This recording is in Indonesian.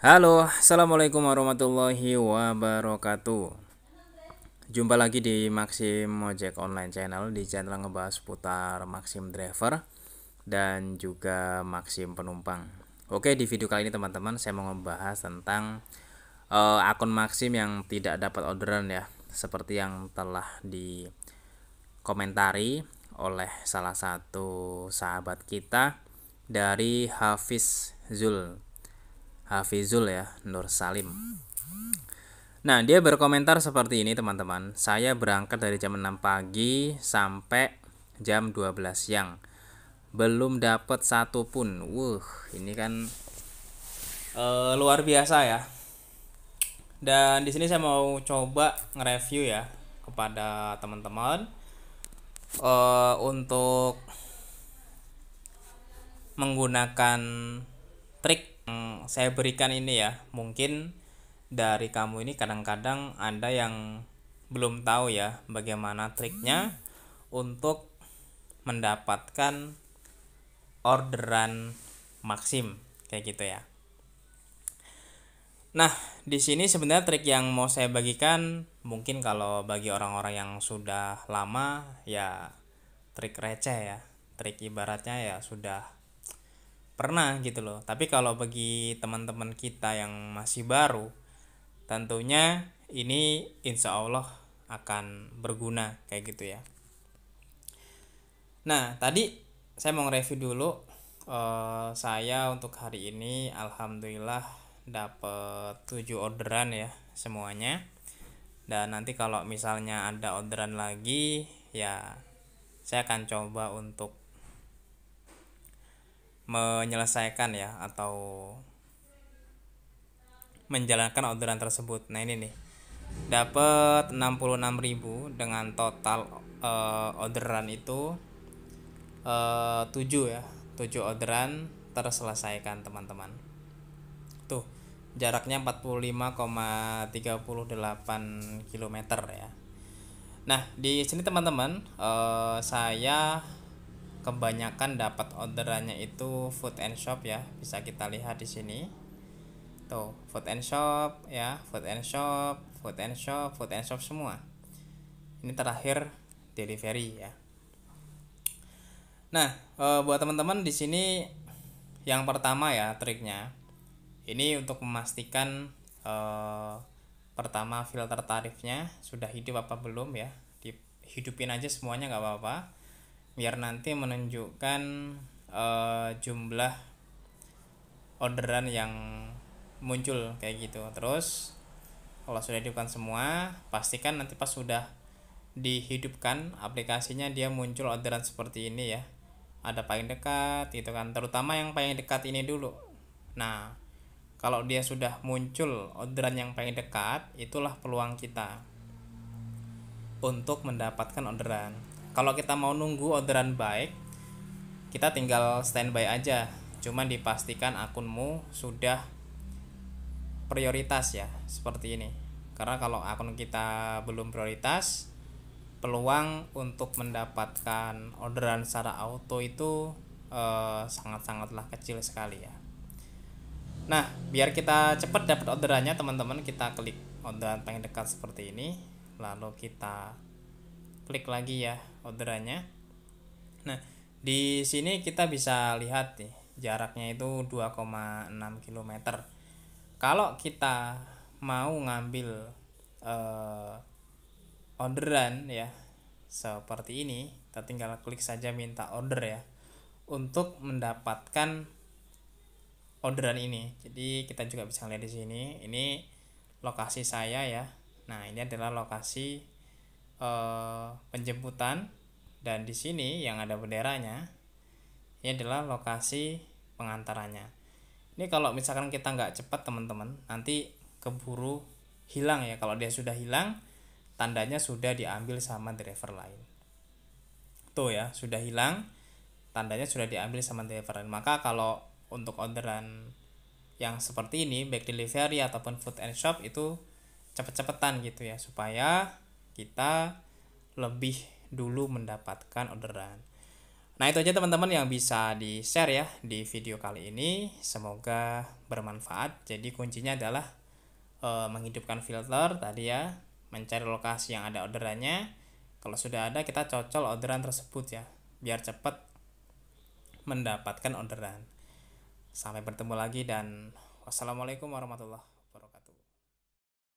Halo, assalamualaikum warahmatullahi wabarakatuh. Jumpa lagi di Maxim mojek Online Channel di channel ngebahas putar Maxim Driver dan juga Maxim Penumpang. Oke, di video kali ini teman-teman saya mau ngebahas tentang uh, akun Maxim yang tidak dapat orderan ya, seperti yang telah dikomentari oleh salah satu sahabat kita dari Hafiz Zul Hafizul ya, Nur Salim. Nah, dia berkomentar seperti ini, teman-teman. Saya berangkat dari jam 6 pagi sampai jam 12 siang. Belum dapat satu pun. Wuh, ini kan uh, luar biasa ya. Dan di sini saya mau coba nge-review ya kepada teman-teman uh, untuk menggunakan trik Hmm, saya berikan ini ya mungkin dari kamu ini kadang-kadang ada yang belum tahu ya bagaimana triknya untuk mendapatkan orderan maksim kayak gitu ya. Nah, di sini sebenarnya trik yang mau saya bagikan mungkin kalau bagi orang-orang yang sudah lama ya trik receh ya. Trik ibaratnya ya sudah pernah gitu loh tapi kalau bagi teman-teman kita yang masih baru tentunya ini insya Allah akan berguna kayak gitu ya nah tadi saya mau review dulu uh, saya untuk hari ini alhamdulillah dapat 7 orderan ya semuanya dan nanti kalau misalnya ada orderan lagi ya saya akan coba untuk menyelesaikan ya atau menjalankan orderan tersebut. Nah, ini nih. Dapat 66.000 dengan total uh, orderan itu eh, uh, 7 ya. 7 orderan terselesaikan, teman-teman. Tuh, jaraknya 45,38 km ya. Nah, di sini teman-teman, uh, saya kebanyakan dapat orderannya itu food and shop ya bisa kita lihat di sini tuh food and shop ya food and shop food and shop food and shop semua ini terakhir delivery ya nah e, buat teman-teman di sini yang pertama ya triknya ini untuk memastikan e, pertama filter tarifnya sudah hidup apa belum ya dihidupin aja semuanya nggak apa-apa biar nanti menunjukkan uh, jumlah orderan yang muncul kayak gitu terus kalau sudah dihidupkan semua pastikan nanti pas sudah dihidupkan aplikasinya dia muncul orderan seperti ini ya ada paling dekat gitu kan terutama yang paling dekat ini dulu nah kalau dia sudah muncul orderan yang paling dekat itulah peluang kita untuk mendapatkan orderan kalau kita mau nunggu orderan baik kita tinggal standby aja cuman dipastikan akunmu sudah prioritas ya seperti ini karena kalau akun kita belum prioritas peluang untuk mendapatkan orderan secara auto itu eh, sangat-sangatlah kecil sekali ya Nah, biar kita cepat dapat orderannya, teman-teman, kita klik orderan paling dekat seperti ini, lalu kita klik lagi ya orderannya nah di sini kita bisa lihat nih jaraknya itu 2,6 km kalau kita mau ngambil eh, orderan ya seperti ini kita tinggal klik saja minta order ya untuk mendapatkan orderan ini jadi kita juga bisa lihat di sini ini lokasi saya ya nah ini adalah lokasi Eh, penjemputan dan di sini yang ada benderanya ini adalah lokasi pengantarannya ini kalau misalkan kita nggak cepat teman-teman nanti keburu hilang ya kalau dia sudah hilang tandanya sudah diambil sama driver lain tuh ya sudah hilang tandanya sudah diambil sama driver lain maka kalau untuk orderan yang seperti ini baik delivery ataupun food and shop itu cepet-cepetan gitu ya supaya kita lebih dulu mendapatkan orderan. Nah, itu aja teman-teman yang bisa di-share ya di video kali ini. Semoga bermanfaat. Jadi kuncinya adalah e, menghidupkan filter tadi ya, mencari lokasi yang ada orderannya. Kalau sudah ada kita cocol orderan tersebut ya, biar cepat mendapatkan orderan. Sampai bertemu lagi dan wassalamualaikum warahmatullahi